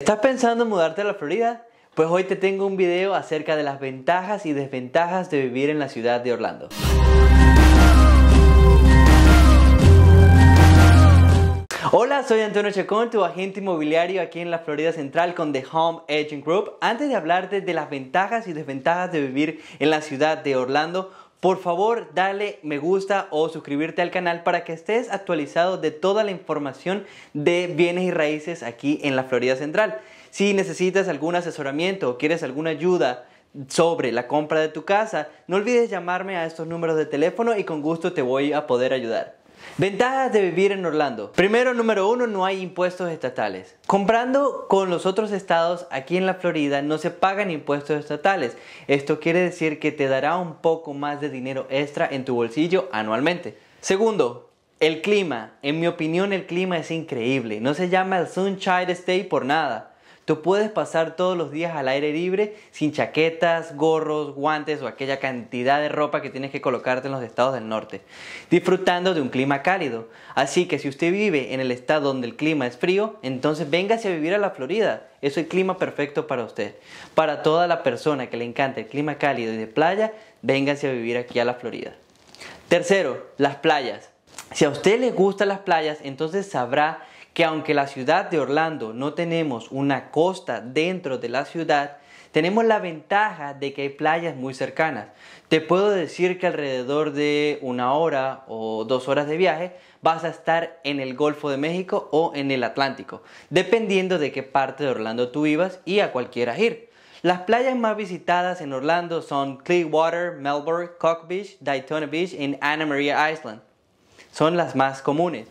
¿Estás pensando en mudarte a la Florida? Pues hoy te tengo un video acerca de las ventajas y desventajas de vivir en la ciudad de Orlando. Hola, soy Antonio Chacón, tu agente inmobiliario aquí en la Florida Central con The Home Agent Group. Antes de hablarte de las ventajas y desventajas de vivir en la ciudad de Orlando, por favor, dale me gusta o suscribirte al canal para que estés actualizado de toda la información de bienes y raíces aquí en la Florida Central. Si necesitas algún asesoramiento o quieres alguna ayuda sobre la compra de tu casa, no olvides llamarme a estos números de teléfono y con gusto te voy a poder ayudar. Ventajas de vivir en Orlando. Primero, número uno, no hay impuestos estatales. Comprando con los otros estados aquí en la Florida no se pagan impuestos estatales. Esto quiere decir que te dará un poco más de dinero extra en tu bolsillo anualmente. Segundo, el clima. En mi opinión el clima es increíble. No se llama el Sunshine State por nada. Tú puedes pasar todos los días al aire libre sin chaquetas, gorros, guantes o aquella cantidad de ropa que tienes que colocarte en los estados del norte, disfrutando de un clima cálido. Así que si usted vive en el estado donde el clima es frío, entonces véngase a vivir a la Florida. Es el clima perfecto para usted. Para toda la persona que le encanta el clima cálido y de playa, véngase a vivir aquí a la Florida. Tercero, las playas. Si a usted le gustan las playas, entonces sabrá que aunque la ciudad de Orlando no tenemos una costa dentro de la ciudad, tenemos la ventaja de que hay playas muy cercanas. Te puedo decir que alrededor de una hora o dos horas de viaje vas a estar en el Golfo de México o en el Atlántico, dependiendo de qué parte de Orlando tú ibas y a cualquiera ir. Las playas más visitadas en Orlando son Clearwater, Melbourne, Cock Beach, Daytona Beach y Anna Maria Island son las más comunes.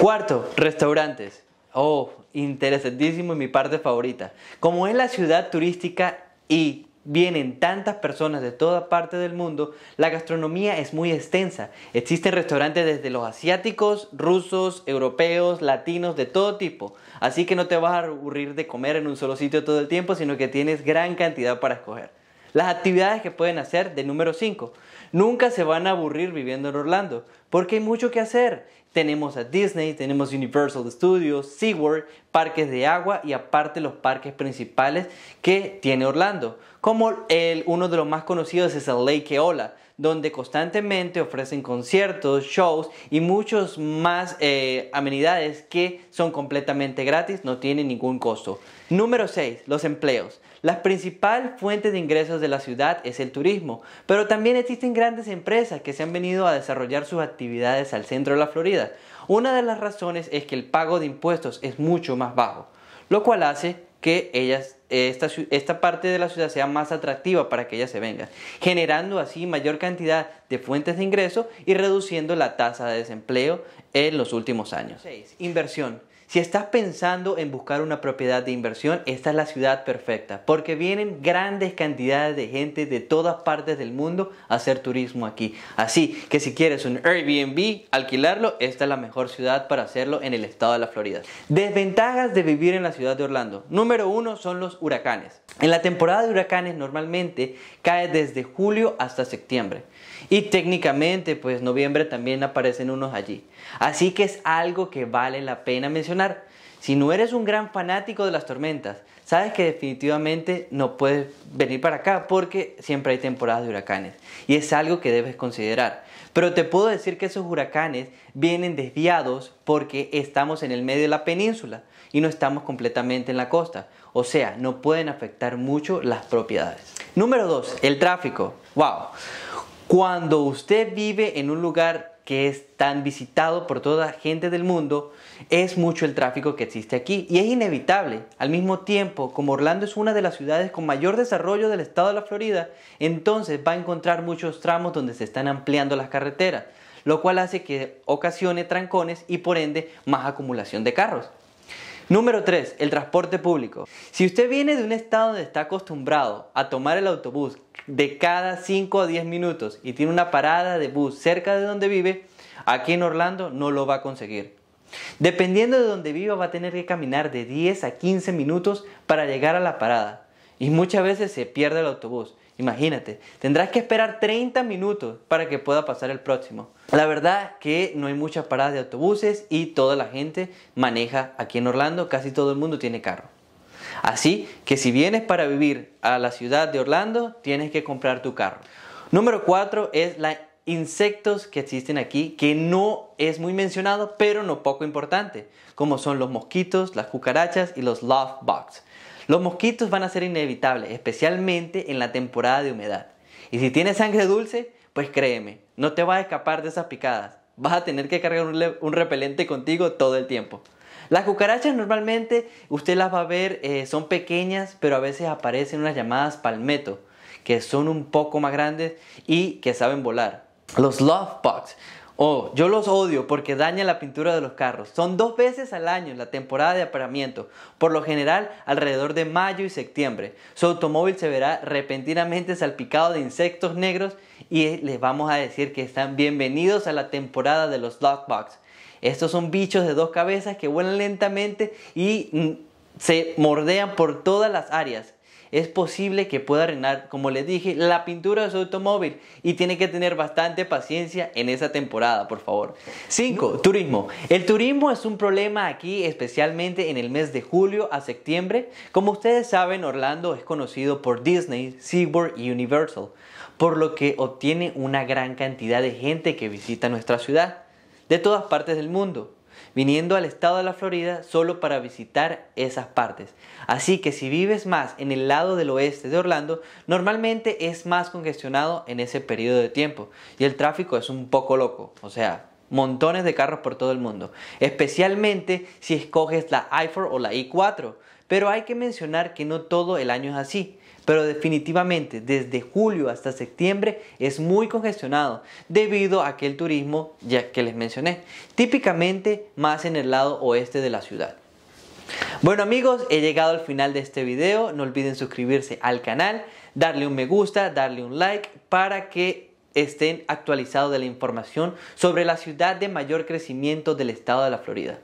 Cuarto, restaurantes. Oh, interesantísimo y mi parte favorita. Como es la ciudad turística y vienen tantas personas de toda parte del mundo, la gastronomía es muy extensa. Existen restaurantes desde los asiáticos, rusos, europeos, latinos, de todo tipo. Así que no te vas a aburrir de comer en un solo sitio todo el tiempo, sino que tienes gran cantidad para escoger. Las actividades que pueden hacer de número 5. Nunca se van a aburrir viviendo en Orlando, porque hay mucho que hacer. Tenemos a Disney, tenemos Universal Studios, SeaWorld, parques de agua y aparte los parques principales que tiene Orlando como el, uno de los más conocidos es el Lake Eola, donde constantemente ofrecen conciertos, shows y muchas más eh, amenidades que son completamente gratis, no tienen ningún costo. Número 6. Los empleos. La principal fuente de ingresos de la ciudad es el turismo, pero también existen grandes empresas que se han venido a desarrollar sus actividades al centro de la Florida. Una de las razones es que el pago de impuestos es mucho más bajo, lo cual hace que ellas, esta, esta parte de la ciudad sea más atractiva para que ellas se vengan, generando así mayor cantidad de fuentes de ingreso y reduciendo la tasa de desempleo en los últimos años. 6. Inversión. Si estás pensando en buscar una propiedad de inversión, esta es la ciudad perfecta, porque vienen grandes cantidades de gente de todas partes del mundo a hacer turismo aquí. Así que si quieres un Airbnb, alquilarlo, esta es la mejor ciudad para hacerlo en el estado de la Florida. Desventajas de vivir en la ciudad de Orlando. Número uno son los huracanes. En la temporada de huracanes normalmente cae desde julio hasta septiembre. Y técnicamente, pues noviembre también aparecen unos allí. Así que es algo que vale la pena mencionar si no eres un gran fanático de las tormentas, sabes que definitivamente no puedes venir para acá porque siempre hay temporadas de huracanes y es algo que debes considerar. Pero te puedo decir que esos huracanes vienen desviados porque estamos en el medio de la península y no estamos completamente en la costa. O sea, no pueden afectar mucho las propiedades. Número 2, el tráfico. ¡Wow! Cuando usted vive en un lugar que es tan visitado por toda gente del mundo, es mucho el tráfico que existe aquí y es inevitable. Al mismo tiempo, como Orlando es una de las ciudades con mayor desarrollo del estado de la Florida, entonces va a encontrar muchos tramos donde se están ampliando las carreteras, lo cual hace que ocasione trancones y por ende más acumulación de carros. Número 3. El transporte público. Si usted viene de un estado donde está acostumbrado a tomar el autobús de cada 5 a 10 minutos y tiene una parada de bus cerca de donde vive, aquí en Orlando no lo va a conseguir. Dependiendo de donde viva va a tener que caminar de 10 a 15 minutos para llegar a la parada y muchas veces se pierde el autobús. Imagínate, tendrás que esperar 30 minutos para que pueda pasar el próximo. La verdad que no hay muchas paradas de autobuses y toda la gente maneja aquí en Orlando, casi todo el mundo tiene carro. Así que si vienes para vivir a la ciudad de Orlando, tienes que comprar tu carro. Número 4 es la insectos que existen aquí que no es muy mencionado pero no poco importante como son los mosquitos, las cucarachas y los love bugs. Los mosquitos van a ser inevitables, especialmente en la temporada de humedad. Y si tienes sangre dulce, pues créeme, no te vas a escapar de esas picadas. Vas a tener que cargar un, repelente contigo todo el tiempo. Las cucarachas normalmente usted las va a ver, eh, son pequeñas, pero a veces aparecen unas llamadas palmeto, que son un poco más grandes y que saben volar. Los love bugs oh, yo los odio porque dañan la pintura de los carros. Son dos veces al año la temporada de apareamiento, por lo general alrededor de mayo y septiembre. Su automóvil se verá repentinamente salpicado de insectos negros y les vamos a decir que están bienvenidos a la temporada de los Lockbox. Estos son bichos de dos cabezas que vuelan lentamente y mm, se mordean por todas las áreas es posible que pueda arruinar, como les dije, la pintura de su automóvil y tiene que tener bastante paciencia en esa temporada, por favor. 5. Turismo. El turismo es un problema aquí, especialmente en el mes de julio a septiembre. Como ustedes saben, Orlando es conocido por Disney, SeaWorld y Universal, por lo que obtiene una gran cantidad de gente que visita nuestra ciudad de todas partes del mundo viniendo al estado de la Florida solo para visitar esas partes. Así que si vives más en el lado del oeste de Orlando, normalmente es más congestionado en ese periodo de tiempo y el tráfico es un poco loco, o sea, montones de carros por todo el mundo, especialmente si escoges la I4 o la I4 pero hay que mencionar que no todo el año es así. Pero definitivamente desde julio hasta septiembre es muy congestionado debido a aquel turismo ya que les mencioné, típicamente más en el lado oeste de la ciudad. Bueno amigos, he llegado al final de este video, no olviden suscribirse al canal, darle un me gusta, darle un like para que estén actualizados de la información sobre la ciudad de mayor crecimiento del estado de la Florida.